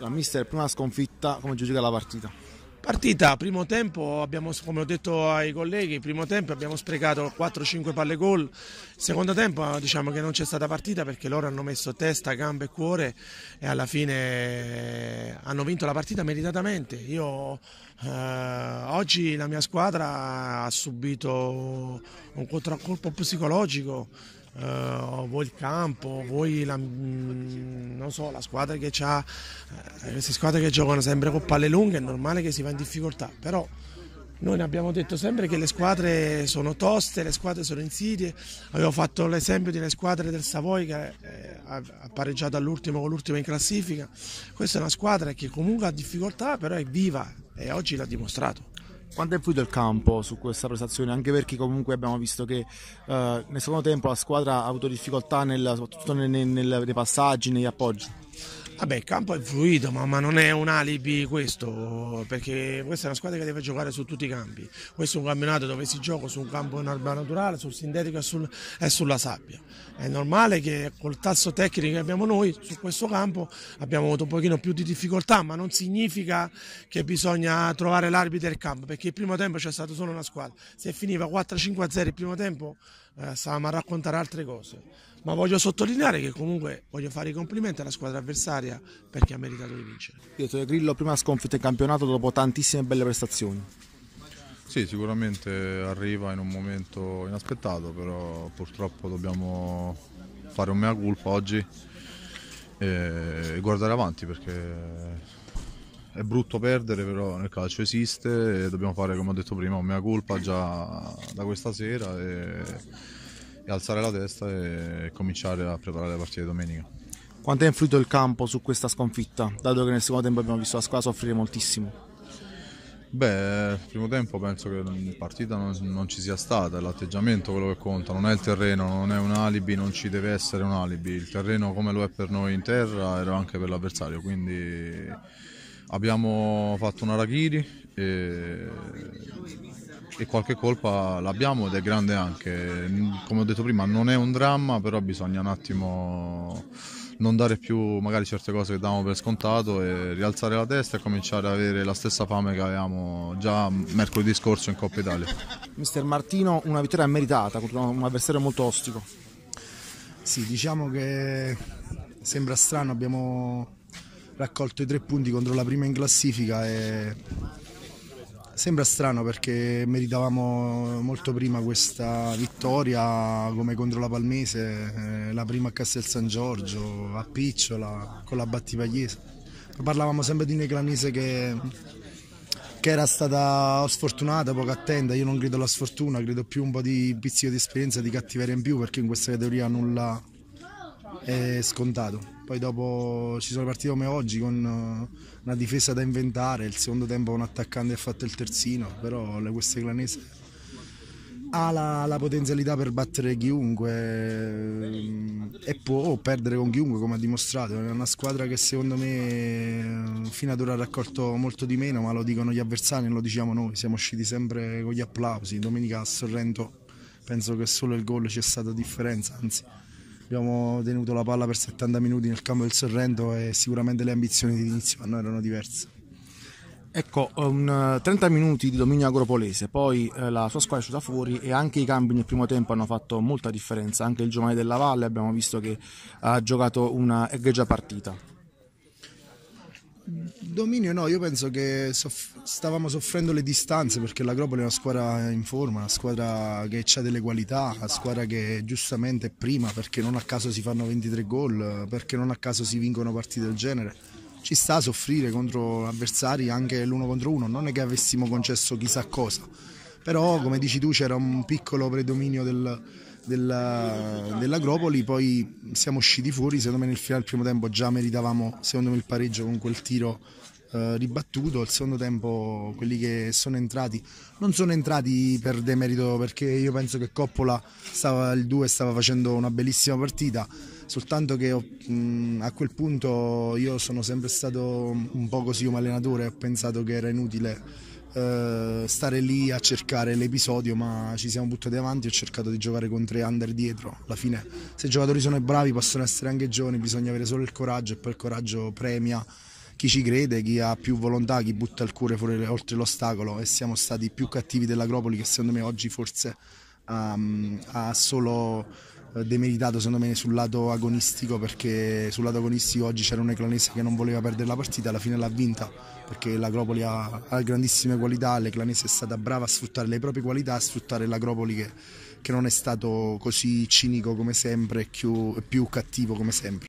La mister prima sconfitta, come giudica la partita? Partita, primo tempo, abbiamo, come ho detto ai colleghi, primo tempo abbiamo sprecato 4-5 palle gol, secondo tempo diciamo che non c'è stata partita perché loro hanno messo testa, gambe e cuore e alla fine eh, hanno vinto la partita meritatamente. Io eh, oggi la mia squadra ha subito un contraccolpo psicologico Uh, vuoi il campo, vuoi la, mh, mm, so, la squadra che ha, eh, queste squadre che giocano sempre con palle lunghe, è normale che si va in difficoltà, però noi ne abbiamo detto sempre che le squadre sono toste, le squadre sono insidie, avevo fatto l'esempio delle squadre del Savoy che eh, ha pareggiato all'ultimo con l'ultima in classifica, questa è una squadra che comunque ha difficoltà però è viva e oggi l'ha dimostrato. Quanto è influito il campo su questa prestazione? Anche perché comunque abbiamo visto che eh, nel secondo tempo la squadra ha avuto difficoltà nel, soprattutto nel, nel, nei passaggi, negli appoggi. Vabbè, il campo è fluido, ma, ma, non è un alibi questo, perché questa è una squadra che deve giocare su tutti i campi. Questo è un campionato dove si gioca su un campo in erba naturale, sul sintetico e, sul, e, sulla sabbia. È normale che col tasso tecnico che abbiamo noi su questo campo abbiamo avuto un pochino più di difficoltà, ma non significa che bisogna trovare l'arbitro del campo, perché il primo tempo c'è stata solo una squadra. Se finiva 4-5-0 il primo tempo eh, stavamo a raccontare altre cose. Ma voglio sottolineare che comunque voglio fare i complimenti alla squadra avversaria perché ha meritato di vincere. Pietro Grillo, prima sconfitta in campionato dopo tantissime belle prestazioni. Sì, sicuramente arriva in un momento inaspettato, però purtroppo dobbiamo fare un mea culpa oggi e guardare avanti perché è brutto perdere, però nel calcio esiste e dobbiamo fare, come ho detto prima, un mea colpa già da questa sera e, e alzare la testa e cominciare a preparare la partita di domenica. Quanto è influito il campo su questa sconfitta, dato che nel secondo tempo abbiamo visto la squadra soffrire moltissimo? Beh, il primo tempo penso che in partita non, non ci sia stata, è l'atteggiamento quello che conta, non è il terreno, non è un alibi, non ci deve essere un alibi, il terreno come lo è per noi in terra era anche per l'avversario, quindi abbiamo fatto una Arachiri e, e qualche colpa l'abbiamo ed è grande anche. Come ho detto prima non è un dramma, però bisogna un attimo non dare più magari certe cose che davamo per scontato e rialzare la testa e cominciare ad avere la stessa fame che avevamo già mercoledì scorso in Coppa Italia. Mister Martino, una vittoria meritata contro un avversario molto ostico. Sì, diciamo che sembra strano, abbiamo raccolto i tre punti contro la prima in classifica e sembra strano perché meritavamo molto prima questa vittoria come contro la Palmese, eh, la prima a Castel San Giorgio, a Picciola, con la Battipagliese. Parlavamo sempre di Neclanese che, che era stata sfortunata, poco attenta, io non credo alla sfortuna, credo più un po' di pizzico di esperienza, di cattiveria in più perché in questa categoria nulla è scontato. Poi dopo ci sono partiti come oggi con eh, una difesa da inventare, il secondo tempo un attaccante ha fatto il terzino, però queste Clanese ha la, la, potenzialità per battere chiunque eh, e può perdere con chiunque come ha dimostrato. È una squadra che secondo me eh, fino ad ora ha raccolto molto di meno, ma lo dicono gli avversari e lo diciamo noi, siamo usciti sempre con gli applausi. Domenica a Sorrento penso che solo il gol c'è stata differenza, anzi abbiamo tenuto la palla per 70 minuti nel campo del Sorrento e sicuramente le ambizioni di inizio anno erano diverse. Ecco, um, 30 eh, minuti di dominio agropolese, poi eh, la sua squadra è uscita fuori e anche i cambi nel primo tempo hanno fatto molta differenza, anche il Giovanni della Valle abbiamo visto che ha giocato una egregia partita. Dominio no, io penso che soff stavamo soffrendo le distanze perché l'Agropoli è una squadra in forma, una squadra che ha delle qualità, una squadra che giustamente è prima perché non a caso si fanno 23 gol, perché non a caso si vincono partite del genere. Ci sta a soffrire contro avversari anche l'uno contro uno, non è che avessimo concesso chissà cosa, però come dici tu c'era un piccolo predominio del della, dell'Agropoli, poi siamo usciti fuori, secondo me nel finale del primo tempo già meritavamo secondo me il pareggio con quel tiro eh, ribattuto, al secondo tempo quelli che sono entrati non sono entrati per demerito perché io penso che Coppola stava, il 2 stava facendo una bellissima partita, soltanto che mh, a quel punto io sono sempre stato un po' così come allenatore, ho pensato che era inutile eh, stare lì a cercare l'episodio, ma ci siamo buttati avanti ho cercato di giocare con tre under dietro. Alla fine, se i giocatori sono bravi, possono essere anche giovani, bisogna avere solo il coraggio e poi il coraggio premia chi ci crede, chi ha più volontà, chi butta il cuore fuori oltre l'ostacolo e siamo stati più cattivi dell'Acropoli che secondo me oggi forse um, ha solo eh, demeritato secondo me sul lato agonistico perché sul lato agonistico oggi c'era un Eclanese che non voleva perdere la partita alla fine l'ha vinta perché l'Acropoli ha, ha grandissime qualità l'Eclanese è stata brava a sfruttare le proprie qualità a sfruttare l'Acropoli che, che non è stato così cinico come sempre e più, più cattivo come sempre